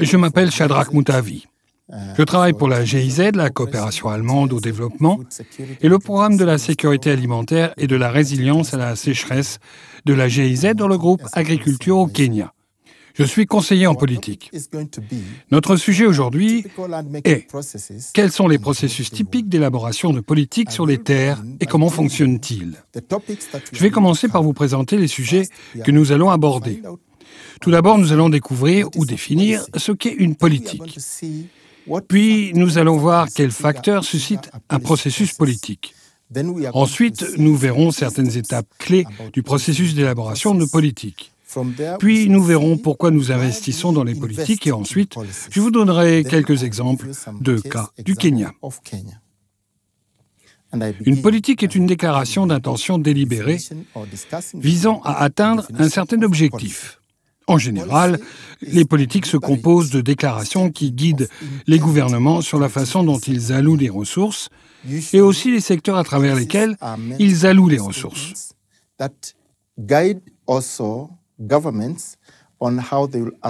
Je m'appelle Shadrach Moutavi. Je travaille pour la GIZ, la coopération allemande au développement, et le programme de la sécurité alimentaire et de la résilience à la sécheresse de la GIZ dans le groupe Agriculture au Kenya. Je suis conseiller en politique. Notre sujet aujourd'hui est quels sont les processus typiques d'élaboration de politiques sur les terres et comment fonctionnent-ils Je vais commencer par vous présenter les sujets que nous allons aborder. Tout d'abord, nous allons découvrir ou définir ce qu'est une politique. Puis, nous allons voir quels facteurs suscitent un processus politique. Ensuite, nous verrons certaines étapes clés du processus d'élaboration de politiques. Puis nous verrons pourquoi nous investissons dans les politiques et ensuite, je vous donnerai quelques exemples de cas du Kenya. Une politique est une déclaration d'intention délibérée visant à atteindre un certain objectif. En général, les politiques se composent de déclarations qui guident les gouvernements sur la façon dont ils allouent les ressources et aussi les secteurs à travers lesquels ils allouent les ressources.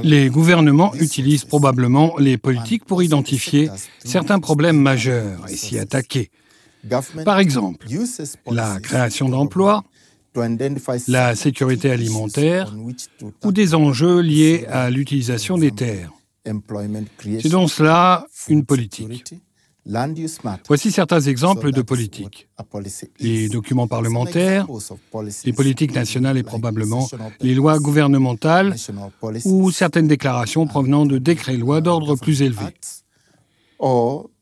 Les gouvernements utilisent probablement les politiques pour identifier certains problèmes majeurs et s'y attaquer. Par exemple, la création d'emplois, la sécurité alimentaire ou des enjeux liés à l'utilisation des terres. C'est donc cela une politique. Voici certains exemples de politiques. Les documents parlementaires, les politiques nationales et probablement les lois gouvernementales ou certaines déclarations provenant de décrets-lois d'ordre plus élevé.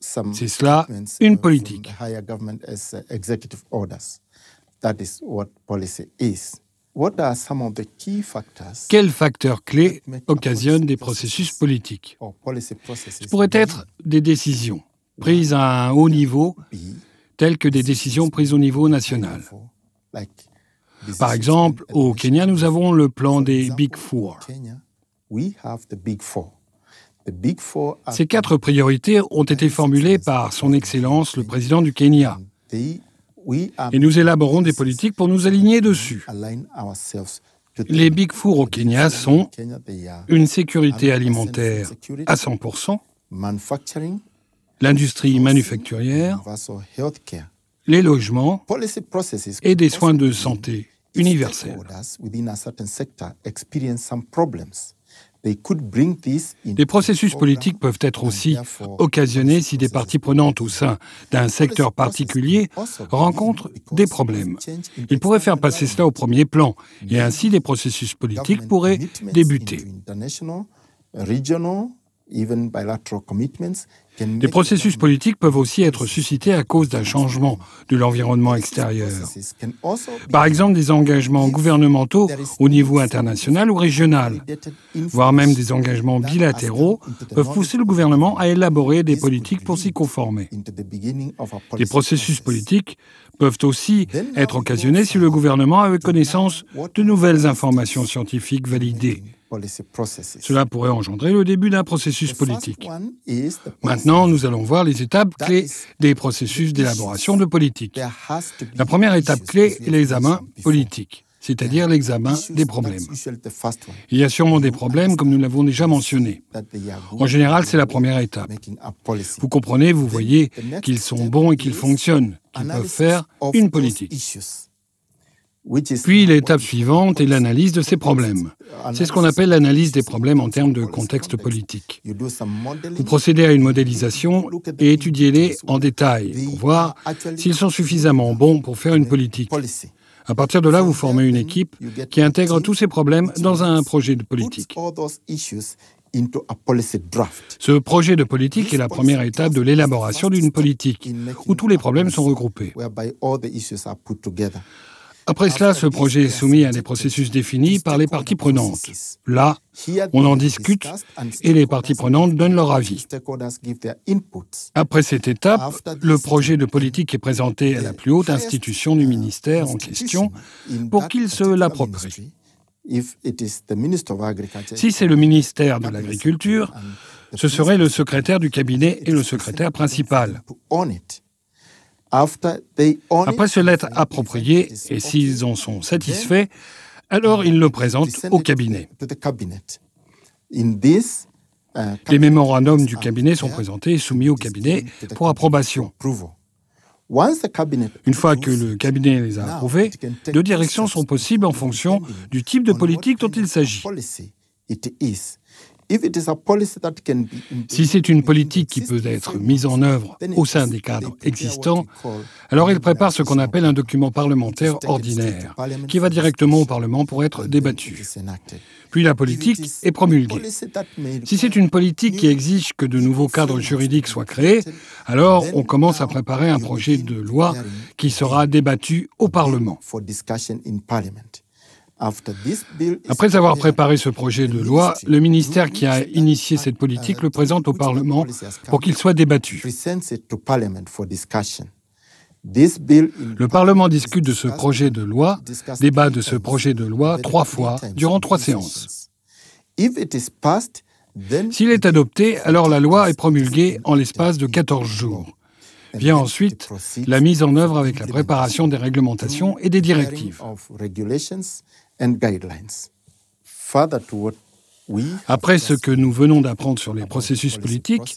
C'est cela une uh, politique. That Quels facteurs clés occasionnent des processus politiques Ce pourraient être des décisions prises à un haut niveau, telles que des décisions prises au niveau national. Par exemple, au Kenya, nous avons le plan des Big Four. Ces quatre priorités ont été formulées par Son Excellence le Président du Kenya et nous élaborons des politiques pour nous aligner dessus. Les Big Four au Kenya sont une sécurité alimentaire à 100%, l'industrie manufacturière, les logements et des soins de santé universels. Des processus politiques peuvent être aussi occasionnés si des parties prenantes au sein d'un secteur particulier rencontrent des problèmes. Ils pourraient faire passer cela au premier plan et ainsi des processus politiques pourraient débuter. Des processus politiques peuvent aussi être suscités à cause d'un changement de l'environnement extérieur. Par exemple, des engagements gouvernementaux au niveau international ou régional, voire même des engagements bilatéraux, peuvent pousser le gouvernement à élaborer des politiques pour s'y conformer. Des processus politiques peuvent aussi être occasionnés si le gouvernement avait connaissance de nouvelles informations scientifiques validées cela pourrait engendrer le début d'un processus politique. Maintenant, nous allons voir les étapes clés des processus d'élaboration de politique. La première étape clé est l'examen politique c'est-à-dire l'examen des problèmes. Il y a sûrement des problèmes, comme nous l'avons déjà mentionné. En général, c'est la première étape. Vous comprenez, vous voyez qu'ils sont bons et qu'ils fonctionnent, qu'ils peuvent faire une politique. Puis l'étape suivante est l'analyse de ces problèmes. C'est ce qu'on appelle l'analyse des problèmes en termes de contexte politique. Vous procédez à une modélisation et étudiez-les en détail pour voir s'ils sont suffisamment bons pour faire une politique. À partir de là, vous formez une équipe qui intègre tous ces problèmes dans un projet de politique. Ce projet de politique est la première étape de l'élaboration d'une politique où tous les problèmes sont regroupés. Après cela, ce projet est soumis à des processus définis par les parties prenantes. Là, on en discute et les parties prenantes donnent leur avis. Après cette étape, le projet de politique est présenté à la plus haute institution du ministère en question pour qu'il se l'approprie. Si c'est le ministère de l'Agriculture, ce serait le secrétaire du cabinet et le secrétaire principal. Après se l'être approprié, et s'ils en sont satisfaits, alors ils le présentent au cabinet. Uh, les mémorandums du uh, cabinet sont présentés et soumis au cabinet pour approbation. Une fois que le cabinet les a approuvés, deux directions sont possibles en fonction du type de politique dont il s'agit. Si c'est une politique qui peut être mise en œuvre au sein des cadres existants, alors il prépare ce qu'on appelle un document parlementaire ordinaire, qui va directement au Parlement pour être débattu. Puis la politique est promulguée. Si c'est une politique qui exige que de nouveaux cadres juridiques soient créés, alors on commence à préparer un projet de loi qui sera débattu au Parlement. Après avoir préparé ce projet de loi, le ministère qui a initié cette euh, politique euh, le présente au Parlement pour qu'il soit débattu. Le Parlement discute de ce projet de loi, débat de ce projet de loi trois fois durant trois séances. S'il est adopté, alors la loi est promulguée en l'espace de 14 jours. Vient ensuite la mise en œuvre avec la préparation des réglementations et des directives. Après ce que nous venons d'apprendre sur les processus politiques,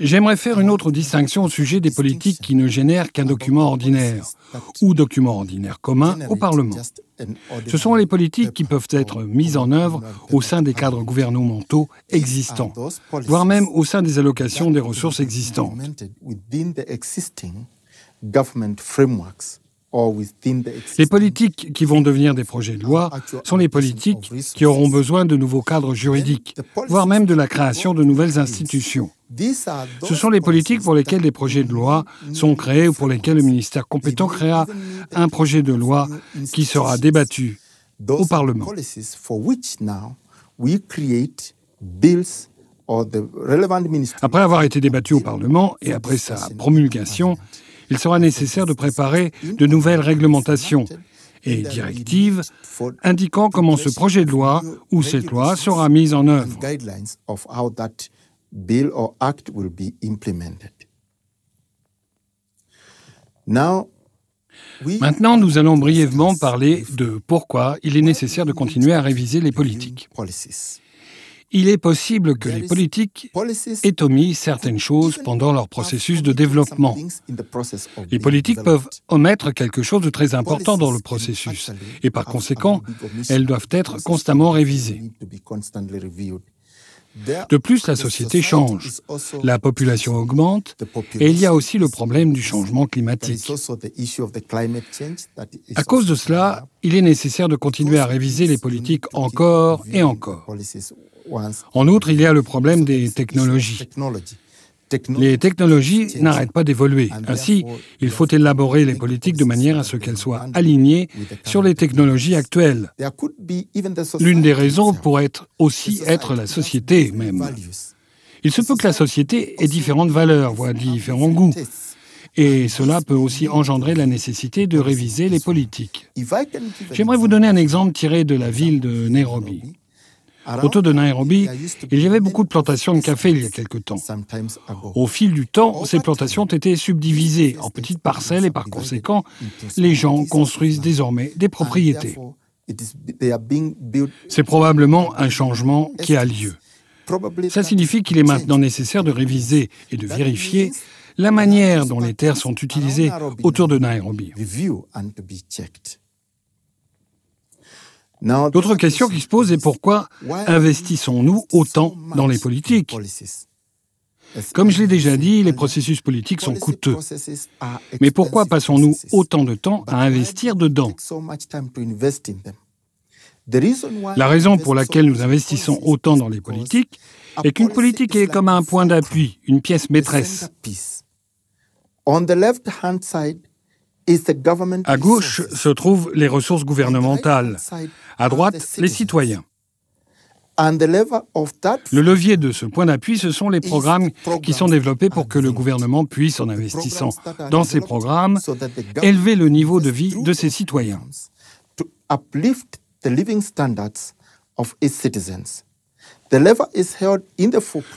j'aimerais faire une autre distinction au sujet des politiques qui ne génèrent qu'un document ordinaire ou document ordinaire commun au Parlement. Ce sont les politiques qui peuvent être mises en œuvre au sein des cadres gouvernementaux existants, voire même au sein des allocations des ressources existantes. Les politiques qui vont devenir des projets de loi sont les politiques qui auront besoin de nouveaux cadres juridiques, voire même de la création de nouvelles institutions. Ce sont les politiques pour lesquelles des projets de loi sont créés ou pour lesquelles le ministère compétent créera un projet de loi qui sera débattu au Parlement. Après avoir été débattu au Parlement et après sa promulgation, il sera nécessaire de préparer de nouvelles réglementations et directives indiquant comment ce projet de loi ou cette loi sera mise en œuvre. Maintenant, nous allons brièvement parler de pourquoi il est nécessaire de continuer à réviser les politiques il est possible que les politiques aient omis certaines choses pendant leur processus de développement. Les politiques peuvent omettre quelque chose de très important dans le processus, et par conséquent, elles doivent être constamment révisées. De plus, la société change, la population augmente et il y a aussi le problème du changement climatique. À cause de cela, il est nécessaire de continuer à réviser les politiques encore et encore. En outre, il y a le problème des technologies. Les technologies n'arrêtent pas d'évoluer. Ainsi, il faut élaborer les politiques de manière à ce qu'elles soient alignées sur les technologies actuelles. L'une des raisons pourrait être aussi être la société même. Il se peut que la société ait différentes valeurs, voire différents goûts. Et cela peut aussi engendrer la nécessité de réviser les politiques. J'aimerais vous donner un exemple tiré de la ville de Nairobi autour de Nairobi, il y avait beaucoup de plantations de café il y a quelque temps. Au fil du temps, ces plantations ont été subdivisées en petites parcelles et par conséquent, les gens construisent désormais des propriétés. C'est probablement un changement qui a lieu. Ça signifie qu'il est maintenant nécessaire de réviser et de vérifier la manière dont les terres sont utilisées autour de Nairobi. L'autre question qui se pose est pourquoi investissons-nous autant dans les politiques Comme je l'ai déjà dit, les processus politiques sont coûteux. Mais pourquoi passons-nous autant de temps à investir dedans la raison pour laquelle nous investissons autant dans les politiques est qu'une politique est comme un point d'appui, une pièce maîtresse. À gauche se trouvent les ressources gouvernementales, à droite les citoyens. Le levier de ce point d'appui, ce sont les programmes qui sont développés pour que le gouvernement puisse, en investissant dans ces programmes, élever le niveau de vie de ses citoyens. Le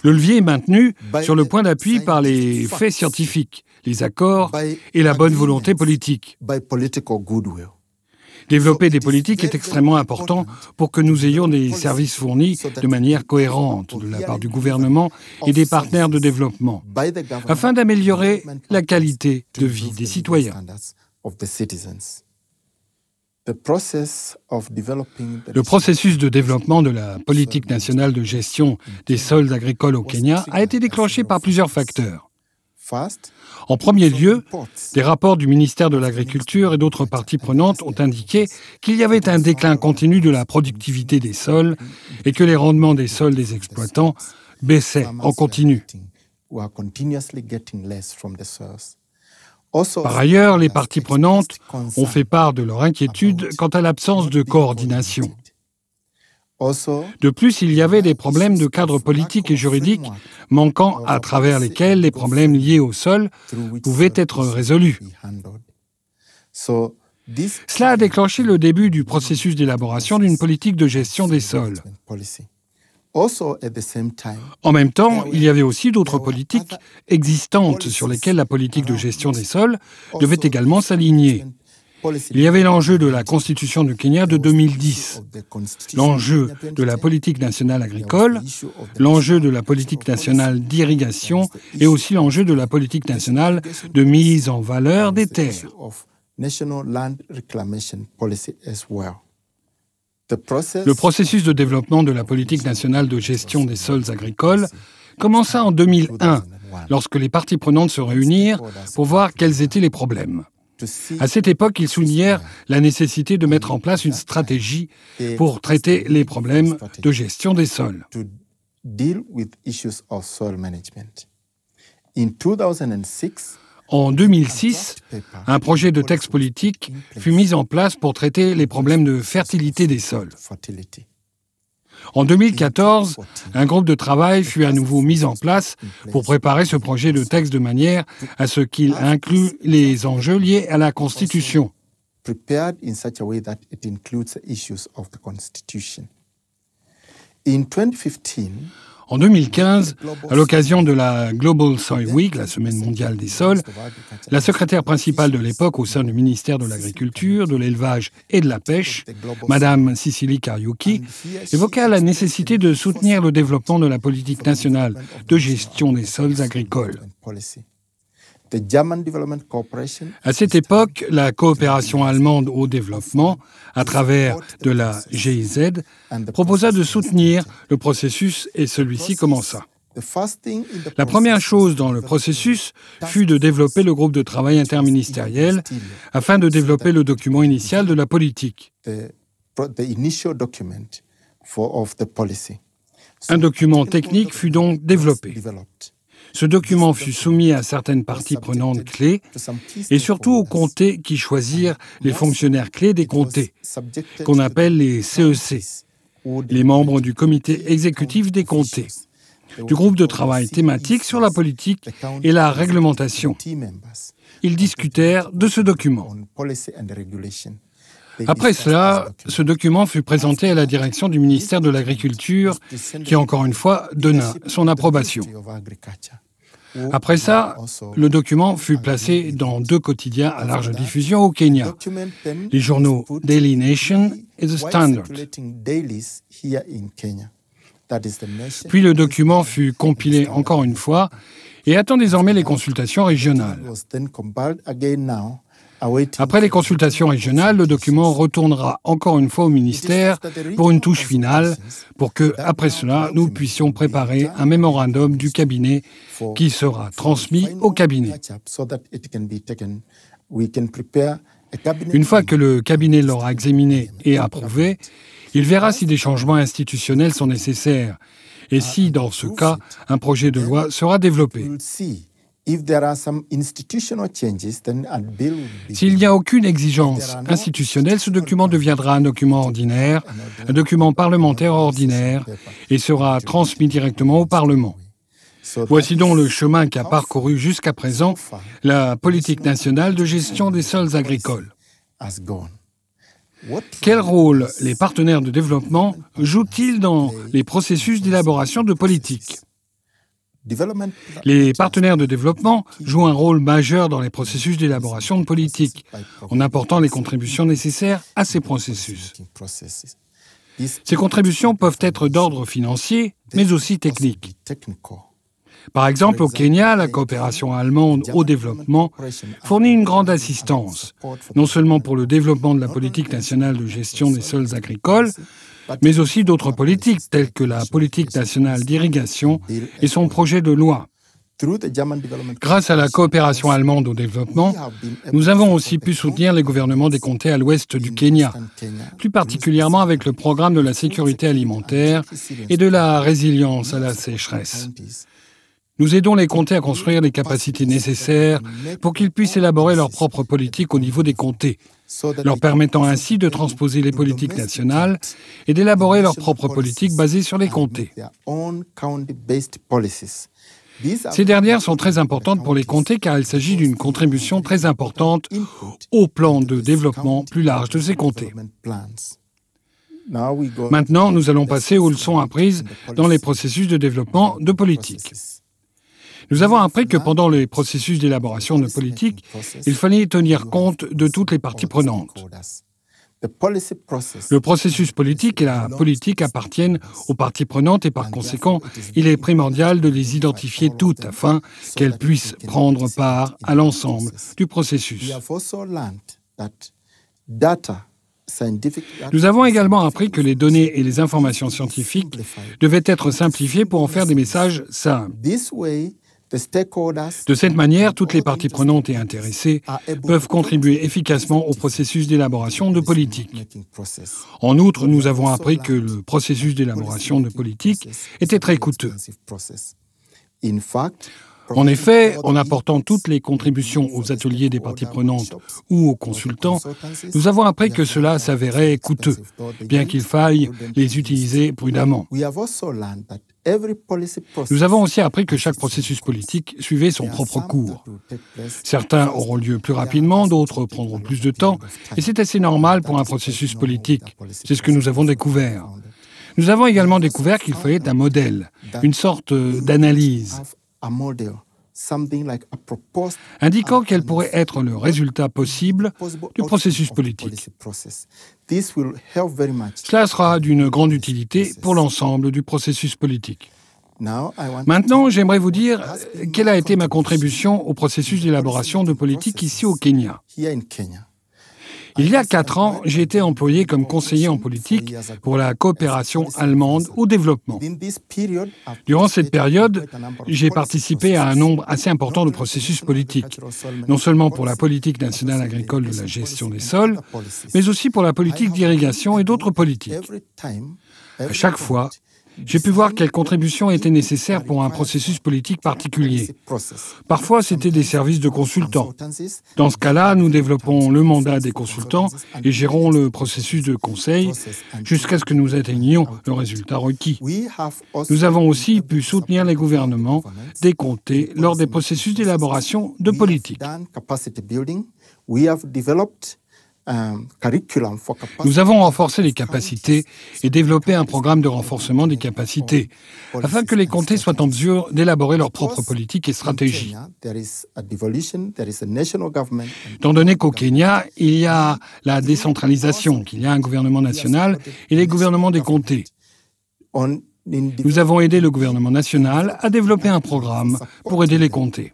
levier est maintenu sur le point d'appui par les faits scientifiques, les accords et la bonne volonté politique. Développer des politiques est extrêmement important pour que nous ayons des services fournis de manière cohérente de la part du gouvernement et des partenaires de développement, afin d'améliorer la qualité de vie des citoyens. Le processus de développement de la politique nationale de gestion des mmh. sols agricoles au Kenya a été déclenché par plusieurs facteurs. En premier lieu, des rapports du ministère de l'Agriculture et d'autres parties prenantes ont indiqué qu'il y avait un déclin continu de la productivité des sols et que les rendements des sols des exploitants baissaient en continu. Par ailleurs, les parties prenantes ont fait part de leur inquiétude quant à l'absence de coordination. De plus, il y avait des problèmes de cadre politique et juridique manquant à travers lesquels les problèmes liés au sol pouvaient être résolus. Cela a déclenché le début du processus d'élaboration d'une politique de gestion des sols. En même temps, il y avait aussi d'autres politiques existantes sur lesquelles la politique de gestion des sols devait également s'aligner. Il y avait l'enjeu de la constitution du Kenya de 2010, l'enjeu de la politique nationale agricole, l'enjeu de la politique nationale d'irrigation et aussi l'enjeu de la politique nationale de mise en valeur des terres. Le processus de développement de la politique nationale de gestion des sols agricoles commença en 2001, lorsque les parties prenantes se réunirent pour voir quels étaient les problèmes. À cette époque, ils soulignèrent la nécessité de mettre en place une stratégie pour traiter les problèmes de gestion des sols. En 2006, un projet de texte politique fut mis en place pour traiter les problèmes de fertilité des sols. En 2014, un groupe de travail fut à nouveau mis en place pour préparer ce projet de texte de manière à ce qu'il inclue les enjeux liés à la Constitution. 2015, en 2015, à l'occasion de la Global Soil Week, la semaine mondiale des sols, la secrétaire principale de l'époque au sein du ministère de l'Agriculture, de l'Élevage et de la Pêche, Madame Cicely Kariuki, évoqua la nécessité de soutenir le développement de la politique nationale de gestion des sols agricoles. À cette époque, la coopération allemande au développement, à travers de la GIZ, proposa de soutenir le processus et celui-ci commença. La première chose dans le processus fut de développer le groupe de travail interministériel afin de développer le document initial de la politique. Un document technique fut donc développé. Ce document fut soumis à certaines parties prenantes clés et surtout aux comtés qui choisirent les fonctionnaires clés des comtés, qu'on appelle les CEC, e les membres du comité exécutif des comtés, du groupe de travail thématique sur la politique et la réglementation. Ils discutèrent de ce document. Après cela, ce document fut présenté à la direction du ministère de l'Agriculture, qui encore une fois donna son approbation. Après ça, le document fut placé dans deux quotidiens à large diffusion au Kenya, les journaux Daily Nation et The Standard. Puis le document fut compilé encore une fois et attend désormais les consultations régionales. Ah après les consultations régionales, le document retournera encore une fois au ministère pour une touche finale, pour que, après cela, nous puissions préparer un mémorandum du cabinet qui sera transmis au cabinet. Une fois que le cabinet l'aura examiné et approuvé, il verra si des changements institutionnels sont nécessaires et si, dans ce cas, un projet de loi sera développé. S'il n'y a aucune exigence institutionnelle, ce document deviendra un document ordinaire, un document parlementaire ordinaire, et sera transmis directement au Parlement. Voici donc le chemin qu'a parcouru jusqu'à présent la politique nationale de gestion des sols agricoles. Quel rôle les partenaires de développement jouent-ils dans les processus d'élaboration de politiques les partenaires de développement jouent un rôle majeur dans les processus d'élaboration de politiques, en apportant les contributions nécessaires à ces processus. Ces contributions peuvent être d'ordre financier, mais aussi technique. Par exemple, au Kenya, la coopération allemande au développement fournit une grande assistance, non seulement pour le développement de la politique nationale de gestion des sols agricoles, mais aussi d'autres politiques telles que la politique nationale d'irrigation et son projet de loi. Grâce à la coopération allemande au développement, nous avons aussi pu soutenir les gouvernements des comtés à l'ouest du Kenya, plus particulièrement avec le programme de la sécurité alimentaire et de la résilience à la sécheresse. Nous aidons les comtés à construire les capacités nécessaires pour qu'ils puissent élaborer leur propre politique au niveau des comtés, leur permettant ainsi de transposer les politiques nationales et d'élaborer leurs propres politiques basées sur les comtés. Ces dernières sont très importantes pour les comtés car il s'agit d'une contribution très importante au plan de développement plus large de ces comtés. Maintenant, nous allons passer aux leçons apprises dans les processus de développement de politiques. Nous avons appris que pendant les processus d'élaboration de politique, il fallait tenir compte de toutes les parties prenantes. Le processus politique et la politique appartiennent aux parties prenantes et par conséquent, il est primordial de les identifier toutes afin qu'elles puissent prendre part à l'ensemble du processus. Nous avons également appris que les données et les informations scientifiques devaient être simplifiées pour en faire des messages simples. De cette manière, toutes les parties prenantes et intéressées peuvent contribuer efficacement au processus d'élaboration de politique. En outre, nous avons appris que le processus d'élaboration de politique était très coûteux. En effet, en apportant toutes les contributions aux ateliers des parties prenantes ou aux consultants, nous avons appris que cela s'avérait coûteux, bien qu'il faille les utiliser prudemment. Nous avons aussi appris que chaque processus politique suivait son propre cours. Certains auront lieu plus rapidement, d'autres prendront plus de temps, et c'est assez normal pour un processus politique. C'est ce que nous avons découvert. Nous avons également découvert qu'il fallait un modèle, une sorte d'analyse indiquant qu'elle pourrait être le résultat possible du processus politique. Cela sera d'une grande utilité pour l'ensemble du processus politique. Maintenant, j'aimerais vous dire euh, quelle a été ma contribution au processus d'élaboration de politique ici au Kenya. Il y a quatre ans, j'ai été employé comme conseiller en politique pour la coopération allemande au développement. Durant cette période, j'ai participé à un nombre assez important de processus politiques, non seulement pour la politique nationale agricole de la gestion des sols, mais aussi pour la politique d'irrigation et d'autres politiques. À chaque fois, j'ai pu voir quelles contributions étaient nécessaires pour un processus politique particulier. Parfois, c'était des services de consultants. Dans ce cas-là, nous développons le mandat des consultants et gérons le processus de conseil jusqu'à ce que nous atteignions le résultat requis. Nous avons aussi pu soutenir les gouvernements des comtés lors des processus d'élaboration de politiques. Nous avons renforcé les capacités et développé un programme de renforcement des capacités afin que les comtés soient en mesure d'élaborer leurs propres politiques et stratégies. Étant donné qu'au Kenya, il y a la décentralisation, qu'il y a un gouvernement national et les gouvernements des comtés. Nous avons aidé le gouvernement national à développer un programme pour aider les comtés.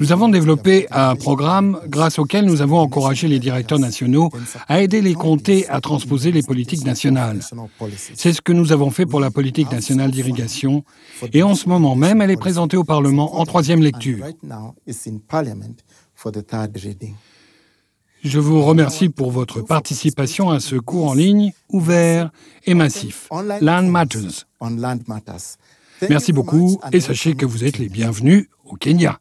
Nous avons développé un programme grâce auquel nous avons encouragé les directeurs nationaux à aider les comtés à transposer les politiques nationales. C'est ce que nous avons fait pour la politique nationale d'irrigation et en ce moment même, elle est présentée au Parlement en troisième lecture. Je vous remercie pour votre participation à ce cours en ligne ouvert et massif, Land Matters. Merci beaucoup et sachez que vous êtes les bienvenus au Kenya.